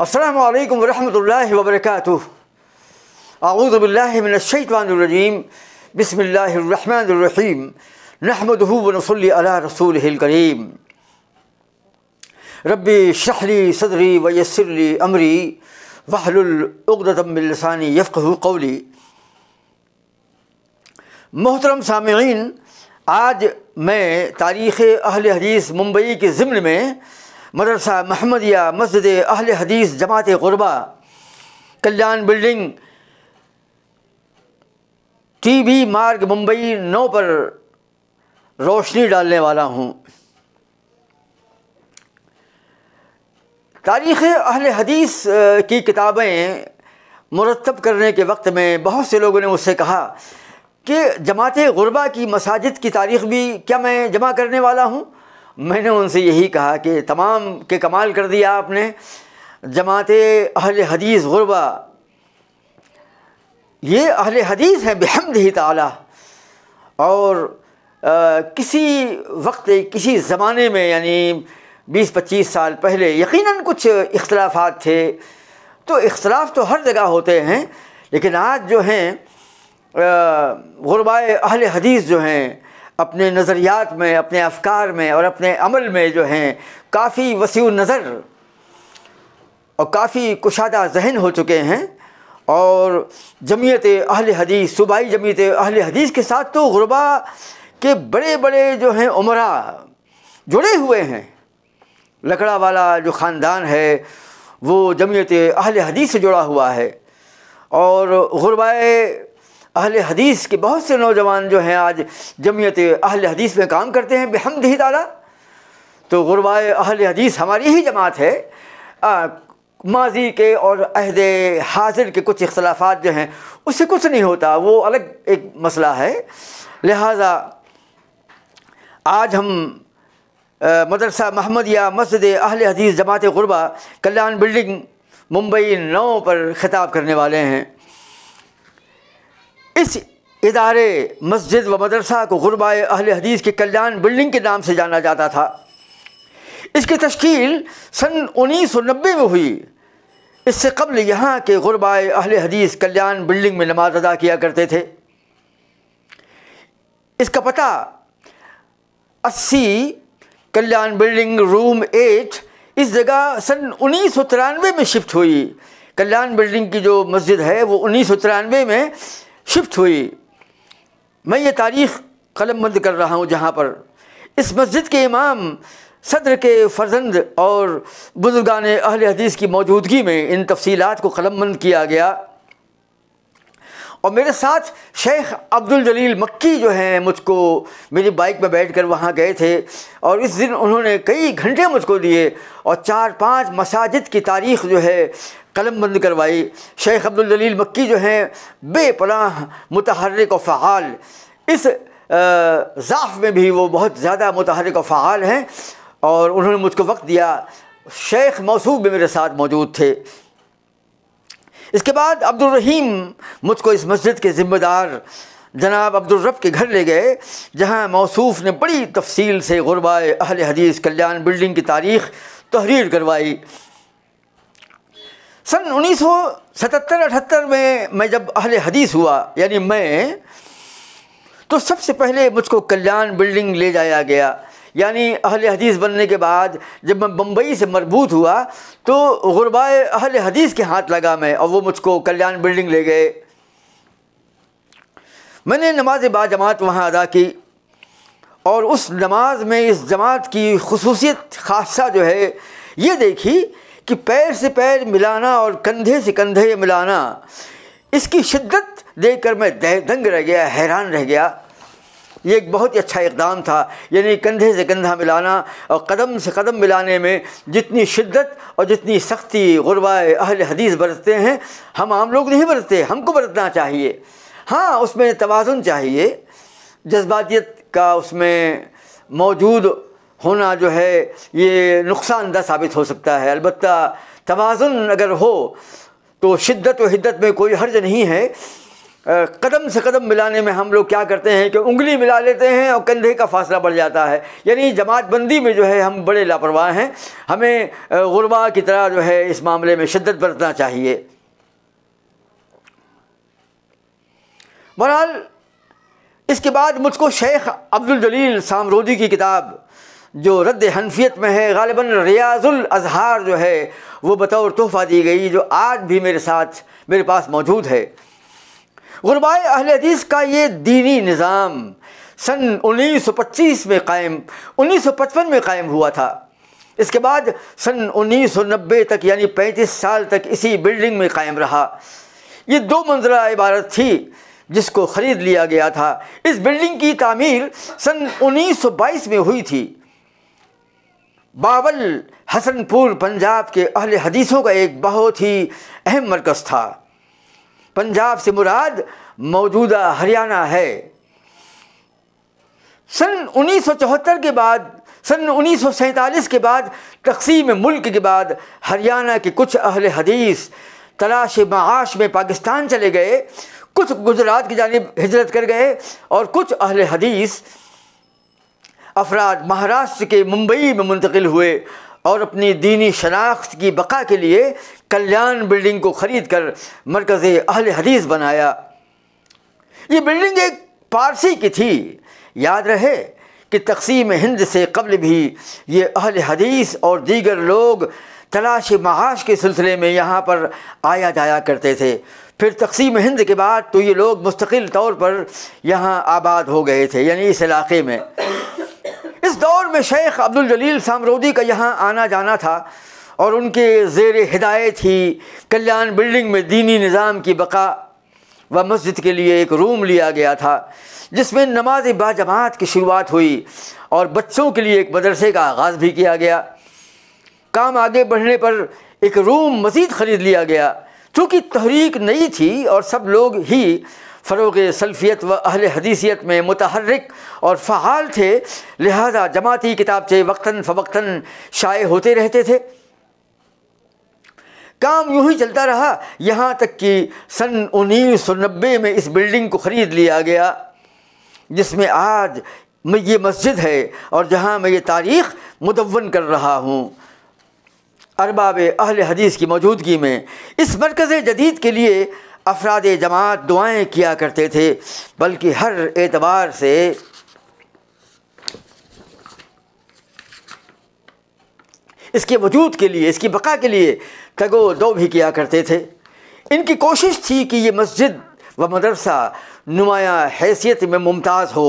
السلام عليكم ورحمة الله وبركاته أعوذ بالله من الشيطان الرجيم بسم الله الرحمن الرحيم نحمده ونصلي على رسوله الكريم ربي اشرح لي صدري ويسر لي أمري واحلل عقدة من لساني يفقه قولي محترم سامعين آج میں تاریخ اہل حدیث ممبئی کے ضمن میں मदरसा महमदिया मस्जिद अहल हदीस जमात गुरबा कल्याण बिल्डिंग टी बी मार्ग मुंबई नौ पर रोशनी डालने वाला हूँ तारीख़ अहल हदीस की किताबें मुरतब करने के वक्त में बहुत से लोगों ने मुझसे कहा कि जमात गुरबा की मसाजिद की तारीख़ भी क्या मैं जमा करने वाला हूँ मैंने उनसे यही कहा कि तमाम के कमाल कर दिया आपने जमात अहल हदीस गुरबा ये अहल हदीस हैं बेहमद ही ताला और आ, किसी वक्त किसी ज़माने में यानी 20-25 साल पहले यकीनन कुछ इख्तलाफात थे तो इख्तलाफ तो हर जगह होते हैं लेकिन आज जो हैं गुरबा अहल हदीस जो हैं अपने नज़रियात में अपने अफकार में और अपने अमल में जो हैं काफ़ी वसी नज़र और काफ़ी कुशादा जहन हो चुके हैं और जमीयत अहल हदीस सूबाई जमीयत अहल हदीस के साथ तो गुरबा के बड़े बड़े जो हैं उमरा जुड़े हुए हैं लकड़ा वाला जो ख़ानदान है वो जमीयत अहल हदीस से जुड़ा हुआ है और गुरबाए अहल हदीस के बहुत से नौजवान जो हैं आज जमीयत अहले हदीस में काम करते हैं बेहमद ही ताला तो गुरबाए अहल हदीस हमारी ही जमात है आ, माजी के और अहद हाजिर के कुछ इख्लाफात जो हैं उससे कुछ नहीं होता वो अलग एक मसला है लिहाजा आज हम मदरसा महमदिया मस्जिद अहल हदीस जमात गुरबा कल्याण बिल्डिंग मुंबई नौ पर ख़िताब करने वाले हैं इस इदारे मस्जिद व मदरसा को गुरबा अहल हदीस के कल्याण बिल्डिंग के नाम से जाना जाता था इसकी तश्कील सन उन्नीस सौ नब्बे में हुई इससे कबल यहाँ के गुरबा अहल हदीस कल्याण बिल्डिंग में नमाज अदा किया करते थे इसका पता अस्सी कल्याण बिल्डिंग रूम एट इस जगह सन उन्नीस सौ तिरानवे में शिफ्ट हुई कल्याण बिल्डिंग की जो मस्जिद है वो उन्नीस सौ तिरानवे में शिफ्ट हुई मैं ये तारीख़ कलम मंद कर रहा हूँ जहाँ पर इस मस्जिद के इमाम सदर के फर्जंद और बुजुर्गान अहल हदीस की मौजूदगी में इन तफसीलात को कलम मंद किया गया और मेरे साथ शेख अब्दुल जलील मक्की जो हैं मुझको मेरी बाइक में बैठकर वहाँ गए थे और इस दिन उन्होंने कई घंटे मुझको दिए और चार पांच मसाजिद की तारीख जो है कलम बंद करवाई शेख अब्दुल जलील मक्की जो हैं बेपनाह मतहरक व फ़ाल इस ज़ाफ़ में भी वो बहुत ज़्यादा मतहरक व फ़ाल हैं और उन्होंने मुझको वक्त दिया शेख मौसू भी मेरे साथ मौजूद थे इसके बाद रहीम मुझको इस मस्जिद के ज़िम्मेदार जनाब अब्दुलरब के घर ले गए जहाँ मौसूफ ने बड़ी तफसील से गुरबा अहल हदीस कल्याण बिल्डिंग की तारीख़ तहरीर करवाई सन उन्नीस सौ सतहत्तर अठहत्तर में मैं जब अहल हदीस हुआ यानी मैं तो सबसे पहले मुझको कल्याण बिल्डिंग ले जाया गया यानी अहल हदीस बनने के बाद जब मैं बम्बई से मरबूत हुआ तो गुरबाए अहल हदीस के हाथ लगा मैं और वो मुझको कल्याण बिल्डिंग ले गए मैंने नमाज जमात वहाँ अदा की और उस नमाज में इस जमात की खसूसियत खासा जो है ये देखी कि पैर से पैर मिलाना और कंधे से कंधे मिलाना इसकी शिद्दत देखकर मैं दंग रह गया हैरान रह गया ये एक बहुत ही अच्छा इकदाम था यानी कंधे से कंधा मिलाना और कदम से कदम मिलाने में जितनी शिद्दत और जितनी सख्ती गुरबा अहल हदीस बरतते हैं हम आम लोग नहीं बरतते हमको बरतना चाहिए हाँ उसमें तोज़ुन चाहिए जज्बातीत का उसमें मौजूद होना जो है ये नुकसानदा साबित हो सकता है अलबत् तोज़ुन अगर हो तो शिद्दत व हिद्दत में कोई हर्ज नहीं है कदम से कदम मिलाने में हम लोग क्या करते हैं कि उंगली मिला लेते हैं और कंधे का फासला बढ़ जाता है यानी जमातबंदी में जो है हम बड़े लापरवाह हैं हमें गुरबा की तरह जो है इस मामले में शिद्दत बरतना चाहिए बहरहाल इसके बाद मुझको शेख अब्दुल जलील सामरोदी की किताब जो रद्द हनफियत में है गालिबा रियाजुल अजहार जो है वो बतौर तोहफ़ा दी गई जो आज भी मेरे साथ मेरे पास मौजूद है गुरबाए अहल हदीस का ये दीनी निज़ाम सन 1925 में कायम 1955 में कायम हुआ था इसके बाद सन 1990 तक यानी 35 साल तक इसी बिल्डिंग में कायम रहा ये दो मंजिला इबारत थी जिसको ख़रीद लिया गया था इस बिल्डिंग की तामीर सन 1922 में हुई थी बावल हसनपुर पंजाब के अहले हदीसों का एक बहुत ही अहम मरकज़ था पंजाब से मुराद मौजूदा हरियाणा है सन 1974 के बाद सन उन्नीस के बाद तकसीम मुल्क के बाद हरियाणा के कुछ अहल हदीस तलाश माश में पाकिस्तान चले गए कुछ गुजरात की जानब हिजरत कर गए और कुछ अहल हदीस अफराद महाराष्ट्र के मुंबई में मुंतकिल हुए और अपनी दीनी शनाख्त की बका के लिए कल्याण बिल्डिंग को ख़रीद कर मरकज़ अहल हदीस बनाया ये बिल्डिंग एक पारसी की थी याद रहे कि तकसीम हिंद से कबल भी ये अहल हदीस और दीगर लोग तलाश महाश के सिलसिले में यहाँ पर आया जाया करते थे फिर तकसीम हिंद के बाद तो ये लोग मुस्तकिल तौर पर यहाँ आबाद हो गए थे यानी इस इलाके में इस दौर में शेख अब्दुल जलील सामरोदी का यहाँ आना जाना था और उनके ज़ेर हिदायत ही कल्याण बिल्डिंग में दीनी निज़ाम की बका व मस्जिद के लिए एक रूम लिया गया था जिसमें नमाज बाजमात की शुरुआत हुई और बच्चों के लिए एक मदरसे का आगाज़ भी किया गया काम आगे बढ़ने पर एक रूम मज़ीद ख़रीद लिया गया चूँकि तहरीक नई थी और सब लोग ही फ़रोग सल्फियत व अहल हदीसीत में मतहरक और फ़हाल थे लिहाजा जमाती किताबचे वक्ता फ़वक्ता शाये होते रहते थे काम यूं ही चलता रहा यहाँ तक कि सन उन्नीस में इस बिल्डिंग को ख़रीद लिया गया जिसमें आज मैं ये मस्जिद है और जहाँ मैं ये तारीख़ मुदवन कर रहा हूँ अरबाब अहल हदीस की मौजूदगी में इस मरकज़ जदीद के लिए अफराद जमात दुआएं किया करते थे बल्कि हर एतबार से इसके वजूद के लिए इसकी बका के लिए तगो दो भी किया करते थे इनकी कोशिश थी कि ये मस्जिद व मदरसा नुमाया हैसियत में मुमताज़ हो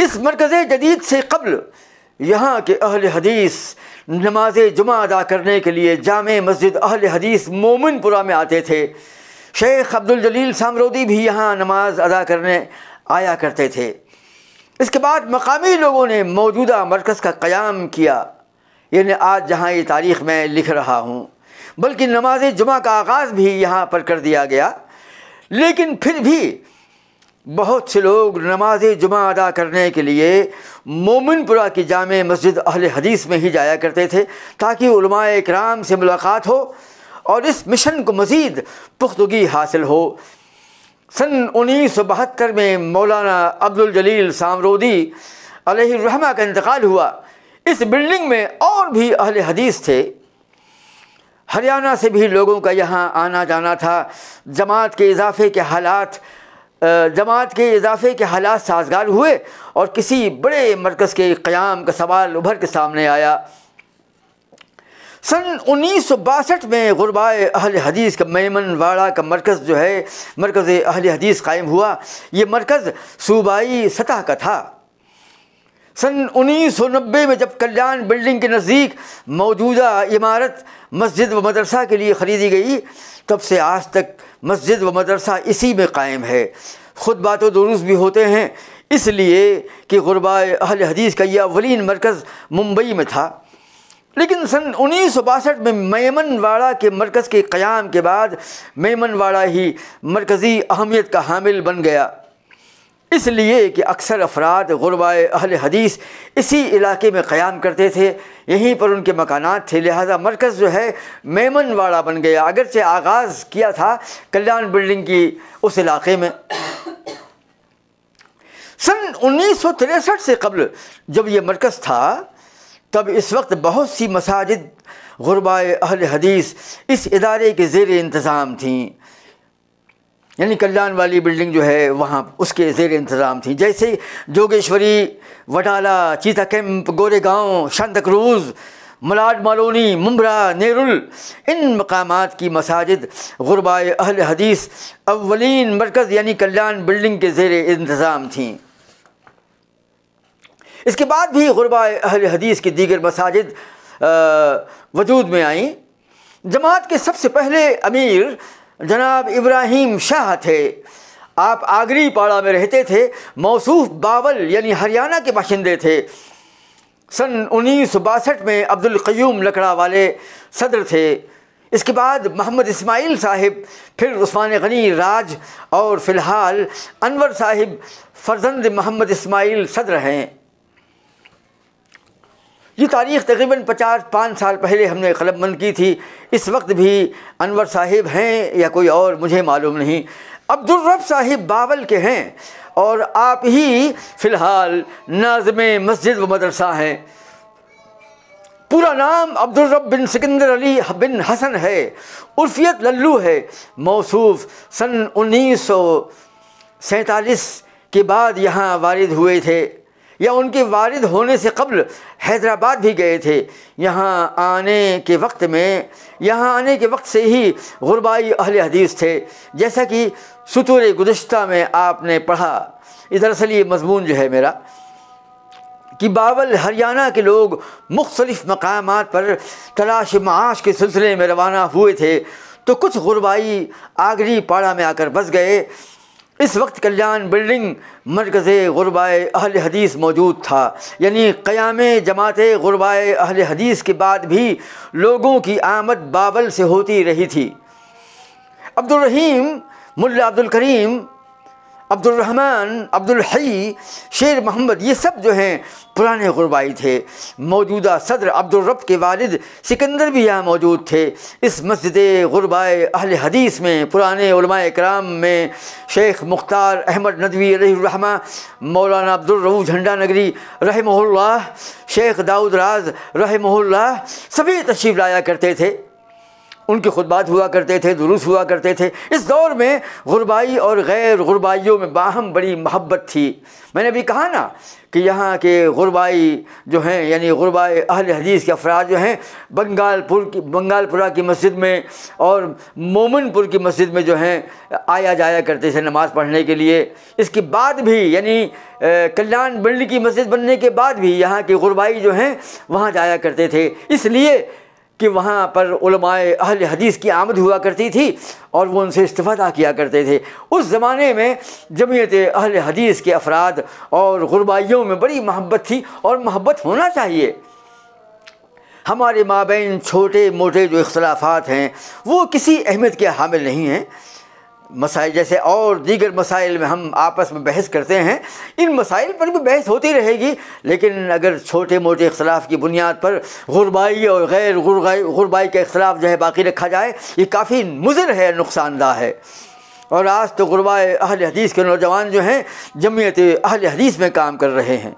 इस मरकज़ जदीद से कबल यहाँ के अहल हदीस नमाज जुमा अदा करने के लिए जाम मस्जिद अहल हदीस मोमिनपुरा में आते थे शेख अब्दुल जलील सामरोदी भी यहाँ नमाज अदा करने आया करते थे इसके बाद मकामी लोगों ने मौजूदा मरकज़ का क़्याम किया यानी आज जहाँ ये तारीख़ मैं लिख रहा हूँ बल्कि नमाज जुमा का आगाज़ भी यहाँ पर कर दिया गया लेकिन फिर भी बहुत से लोग नमाज जुमा अदा करने के लिए मोमिनपुरा की जाम मस्जिद अहल हदीस में ही जाया करते थे ताकि कराम से मुलाकात हो और इस मिशन को मज़ीद पुख्तगी हासिल हो सन उन्नीस सौ बहत्तर में मौलाना अब्दुलजलील जलील सामरोदी रहमा का इंतकाल हुआ इस बिल्डिंग में और भी अहल हदीस थे हरियाणा से भी लोगों का यहाँ आना जाना था जमात के इजाफे के हालात जमात के इजाफे के हालात साजगार हुए और किसी बड़े मरकज़ के क़्याम का सवाल उभर के सामने आया सन उन्नीस सौ बासठ में गुरबा अहल हदीस का मेमन वाड़ा का मरकज़ जो है मरकज़ अहल हदीस कायम हुआ ये मरकज़ सूबाई सतह का था सन 1990 में जब कल्याण बिल्डिंग के नज़दीक मौजूदा इमारत मस्जिद व मदरसा के लिए ख़रीदी गई तब से आज तक मस्जिद व मदरसा इसी में कायम है खुद बात दुरुस्त भी होते हैं इसलिए कि गुरबा अहल हदीस का यह अवलिन मरकज़ मुंबई में था लेकिन सन उन्नीस सौ बासठ में मेमनवाड़ा के मरकज़ के क़्याम के बाद मेमनवाड़ा ही मरकज़ी अहमियत का हामिल बन गया इसलिए कि अक्सर अफराद गुरबा अहल हदीस इसी इलाके में क़्याम करते थे यहीं पर उनके मकाना थे लिहाजा मरकज़ जो है मेमन वाड़ा बन गया अगरचे आगाज़ किया था कल्याण बिल्डिंग की उस इलाके में सन उन्नीस सौ तिरसठ से कबल जब यह मरकज़ था तब इस वक्त बहुत सी मसाजिद गुरबा अहल हदीस इस इदारे के ज़ेर इंतज़ाम थी यानी कल्याण वाली बिल्डिंग जो है वहाँ उसके जेर इंतज़ाम थी जैसे जोगेश्वरी वटाला चीता कैंप गोरेगांव शांत क्रूज़ मलाड मालोनी मुमरा नेरुल इन मकाम की मसाजिद गुरबा अहल हदीस अवलिन मरकज़ यानी कल्याण बिल्डिंग के जेर इंतज़ाम थी इसके बाद भी गुरबा अहल हदीस की दीगर मसाजिद वजूद में आई जमात के सबसे पहले अमीर जनाब इब्राहिम शाह थे आप आगरी पाड़ा में रहते थे मौसूफ बावल यानी हरियाणा के बाशिंदे थे सन उन्नीस में अब्दुल लकड़ा वाले सदर थे इसके बाद मोहम्मद इस्माइल साहिब फिर उस्मान गनी राज और फ़िलहाल अनवर साहिब फर्जंद मोहम्मद इस्माइल सदर हैं ये तारीख़ तकरीबन पचास पाँच साल पहले हमने कलमबंद की थी इस वक्त भी अनवर साहिब हैं या कोई और मुझे मालूम नहीं अब्दुलरब साहिब बावल के हैं और आप ही फ़िलहाल नाजम मस्जिद व मदरसा हैं पूरा नाम अब्दुलरब बिन सिकंदर अली बिन हसन है उर्फियत लल्लू है मौसूफ सन उन्नीस सौ सैंतालीस के बाद यहाँ वारिद हुए थे या उनके वारिद होने से कबल हैदराबाद भी गए थे यहाँ आने के वक्त में यहाँ आने के वक्त से ही गुरबाई अहल हदीस थे जैसा कि सतूर गुजशत में आपने पढ़ा दरअसल ये मजमून जो है मेरा कि बावल हरियाणा के लोग मुख्तलिफ़ मकाम पर तलाश माश के सिलसिले में रवाना हुए थे तो कुछ गुरबाई आगरी पाड़ा में आकर बस गए इस वक्त कल्याण बिल्डिंग मरकज़ गुरबाए अहल हदीस मौजूद था यानी क़याम जमात गुरबाए अहल हदीस के बाद भी लोगों की आमद बाबल से होती रही थी अब्दुलरहीम मुल्ला अब्दुल करीम अब्दुलरहमान अब्दुलहई शेर मोहम्मद ये सब जो हैं पुराने गुरबाई थे मौजूदा सदर अब्दुलरब के वालिद सिकंदर भी यहाँ मौजूद थे इस मस्जिद गुरबाए अहल हदीस में पुराने कराम में शेख मुख्तार अहमद नदवी रहमा मौलाना अब्दुलरू झंडा नगरी रहमल्ला शेख दाऊद राज रहमल्ला सभी तशरीफ़ लाया करते थे उनके खुतबात हुआ करते थे दुरुस्त हुआ करते थे इस दौर में गुरबाई और गैर गुरबाइयों में बाहम बड़ी मोहब्बत थी मैंने अभी कहा ना कि यहाँ के गुरबाई जो हैं यानी गुरबाई अहल हदीस के अफराद जो हैं बंगालपुर की बंगालपुरा की मस्जिद में और मोमनपुर की मस्जिद में जो हैं आया जाया करते थे नमाज़ पढ़ने के लिए इसके बाद भी यानी कल्याण बिल्ड की मस्जिद बनने के बाद भी यहाँ के गुरबाई जो हैं वहाँ जाया करते थे इसलिए कि वहाँ पर अहल हदीस की आमद हुआ करती थी और वो उनसे इस्तीफा किया करते थे उस ज़माने में जमीयत अहल हदीस के अफराद और गुरबाइयों में बड़ी मोहब्बत थी और महब्बत होना चाहिए हमारे माबेन छोटे मोटे जो इख्लाफात हैं वो किसी अहमियत के हामिल नहीं हैं मसाइल जैसे और दीगर मसाइल में हम आपस में बहस करते हैं इन मसाइल पर भी बहस होती रहेगी लेकिन अगर छोटे मोटे अख्तलाफ की बुनियाद पर गुरबाई और गैर गुरबाई का अख्तलाफ जो है बाकी रखा जाए ये काफ़ी मुजर है नुकसानदा है और आज तो गुरबा अहल हदीस के नौजवान जो हैं जमीयत अहल हदीस में काम कर रहे हैं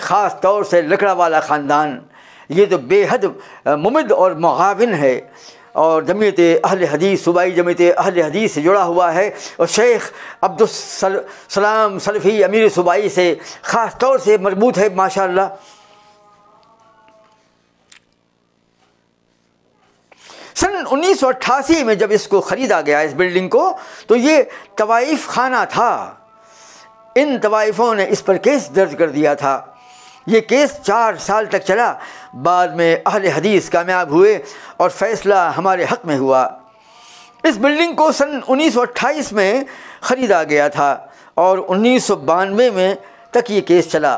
ख़ास तौर से लकड़ा वाला ख़ानदान ये तो बेहद मुमद और मुआवन है और जमीत अहल हदीस सूबाई जमीत अहल हदीस से जुड़ा हुआ है और शेख अब्दुलसलाम सलफ़ी अमीर सूबाई से ख़ास तौर से मजबूत है माशा सन 1988 में जब इसको ख़रीदा गया इस बिल्डिंग को तो ये तवाइफ खाना था इन तवाइफ़ों ने इस पर केस दर्ज कर दिया था ये केस चार साल तक चला बाद में अहल हदीस कामयाब हुए और फैसला हमारे हक़ में हुआ इस बिल्डिंग को सन 1928 में ख़रीदा गया था और उन्नीस में तक ये केस चला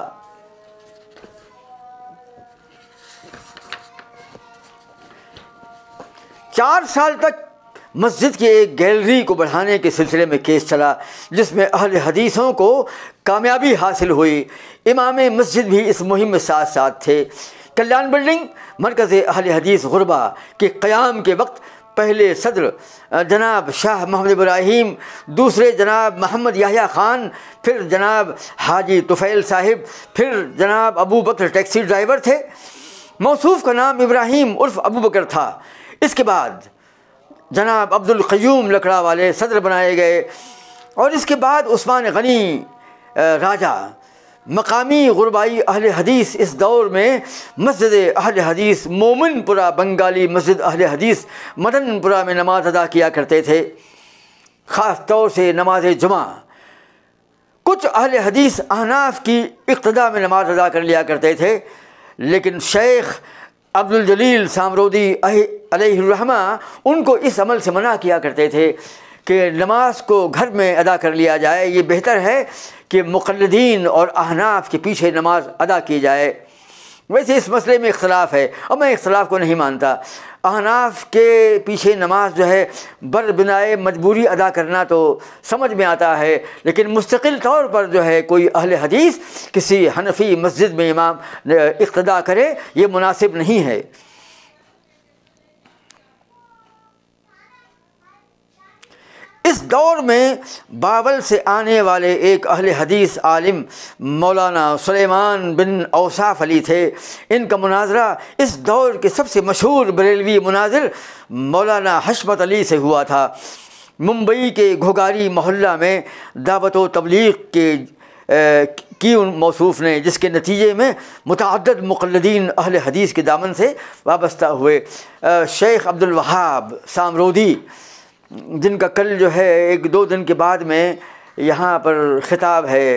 चार साल तक मस्जिद की एक गैलरी को बढ़ाने के सिलसिले में केस चला जिसमें अहल हदीसों को कामयाबी हासिल हुई इमाम मस्जिद भी इस मुहिम में साथ साथ थे कल्याण बिल्डिंग मरकज़ अहल हदीस गुरबा के क़्याम के वक्त पहले सदर जनाब शाह मोहम्मद इब्राहिम दूसरे जनाब मोहम्मद याहिया ख़ान फिर जनाब हाजी तुफ़ैल साहिब फिर जनाब अबू बकर टैक्सी ड्राइवर थे मौसूफ का नाम इब्राहिम उर्फ अबू बकर था इसके बाद जनाब अब्दुलकयूम लकड़ा वाले सदर बनाए गए और इसके बाद उस्मान गनी राजा मकामी गुरबाई अहल हदीस इस दौर में मस्जिद अहल हदीस मोमनपुरा बंगाली मस्जिद अहल हदीस मदनपुरा में नमाज अदा किया करते थे ख़ास तौर से नमाज जुमा कुछ अहल हदीस अहनाफ की इब्तदा में नमाज अदा कर लिया करते थे लेकिन शेख अब्दुल जलील सामरोदी अलहमा उनको इस अमल से मना किया करते थे कि नमाज को घर में अदा कर लिया जाए ये बेहतर है कि मुकलदीन और अहनाफ के पीछे नमाज अदा की जाए वैसे इस मसले में इख्तलाफ है और मैं इख्लाफ को नहीं मानता अहनाफ के पीछे नमाज जो है बर बनाए मजबूरी अदा करना तो समझ में आता है लेकिन मुस्तकिल तौर पर जो है कोई अहल हदीस किसी हनफी मस्जिद में इमाम इकतदा करे ये मुनासिब नहीं है इस दौर में बाबल से आने वाले एक अहल हदीस आलिम मौलाना सुलेमान बिन औसाफ अली थे इनका मुनाजरा इस दौर के सबसे मशहूर बरेलवी मुनाजिर मौलाना हशमत अली से हुआ था मुंबई के घोगारी मोहल्ला में दावत तबलीग के ए, की उन मौसूफ ने जिसके नतीजे में मुतद मुखलदीन अहल हदीस के दामन से वाबस्ता हुए शेख अब्दुलवाहाब वहाब सामरोदी जिनका कल जो है एक दो दिन के बाद में यहाँ पर ख़िताब है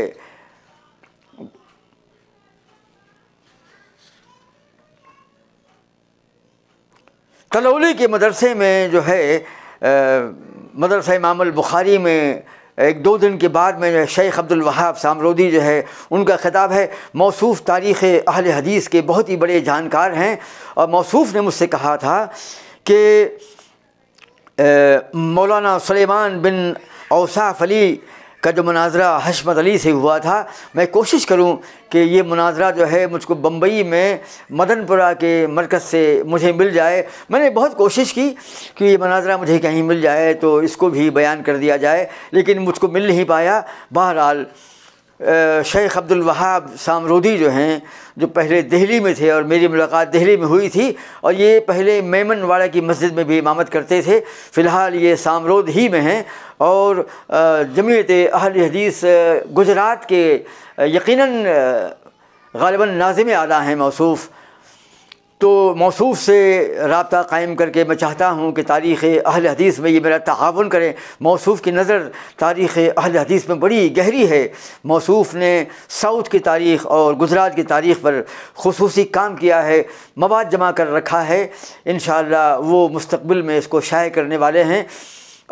तलौली के मदरसे में जो है मदरसा इमाम बुखारी में एक दो दिन के बाद में जो है शेख अब्दुल वहाब सामरोदी जो है उनका ख़िताब है मौसूफ तारीख़ अहल हदीस के बहुत ही बड़े जानकार हैं और मौसूफ ने मुझसे कहा था कि मौलाना सलेमान बिन औसाफ अली का जो मनाजरा हशमत अली से हुआ था मैं कोशिश करूं कि ये मनाजरा जो है मुझको बम्बई में मदनपुरा के मरकज़ से मुझे मिल जाए मैंने बहुत कोशिश की कि ये मनाजरा मुझे कहीं मिल जाए तो इसको भी बयान कर दिया जाए लेकिन मुझको मिल नहीं पाया बहरहाल शेख अब्दुल वहाब सामरूदी जो हैं जो पहले दिल्ली में थे और मेरी मुलाकात दिल्ली में हुई थी और ये पहले मेमन वाड़ा की मस्जिद में भी इमामत करते थे फ़िलहाल ये सामरोद ही में हैं और जमीयत अहल हदीस गुजरात के यकीनन गालिबा नाजिम आला हैं मौसूफ़ तो मौसू से रबता कायम करके मैं चाहता हूँ कि तारीख़ अहल हदीस में ये मेरा तहावन करें मौसू की नज़र तारीख़ अहल हदीस में बड़ी गहरी है मौसू ने साउथ की तारीख़ और गुजरात की तारीख़ पर खसूस काम किया है मवाद जमा कर रखा है इन शो मुस्तबिल में इसको शाये करने वाले हैं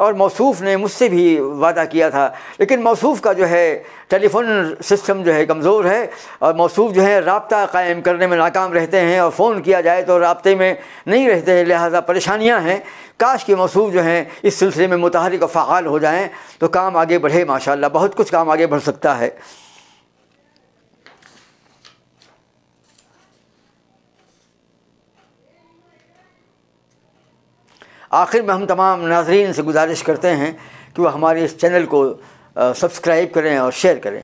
और मौसूफ ने मुझसे भी वादा किया था लेकिन मौसूफ का जो है टेलीफोन सिस्टम जो है कमज़ोर है और मौसूफ जो है रबता कायम करने में नाकाम रहते हैं और फ़ोन किया जाए तो रबते में नहीं रहते हैं लिहाजा परेशानियाँ हैं काश के मौसू जो हैं इस सिलसिले में मुतहरक फ़ाल हो जाएँ तो काम आगे बढ़े माशा बहुत कुछ काम आगे बढ़ सकता है आखिर में हम तमाम नाजरीन से गुजारिश करते हैं कि वह हमारे इस चैनल को सब्सक्राइब करें और शेयर करें